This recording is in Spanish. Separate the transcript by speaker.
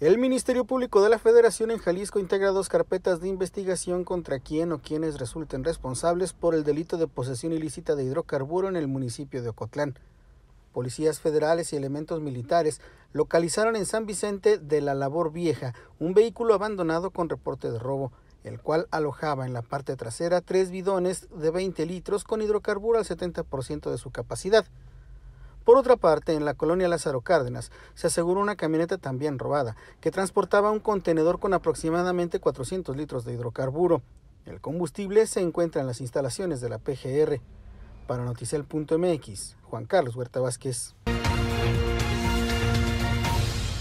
Speaker 1: El Ministerio Público de la Federación en Jalisco integra dos carpetas de investigación contra quien o quienes resulten responsables por el delito de posesión ilícita de hidrocarburo en el municipio de Ocotlán. Policías federales y elementos militares localizaron en San Vicente de la Labor Vieja un vehículo abandonado con reporte de robo, el cual alojaba en la parte trasera tres bidones de 20 litros con hidrocarburo al 70% de su capacidad. Por otra parte, en la colonia Lázaro Cárdenas se aseguró una camioneta también robada, que transportaba un contenedor con aproximadamente 400 litros de hidrocarburo. El combustible se encuentra en las instalaciones de la PGR. Para Noticel.mx, Juan Carlos Huerta Vázquez.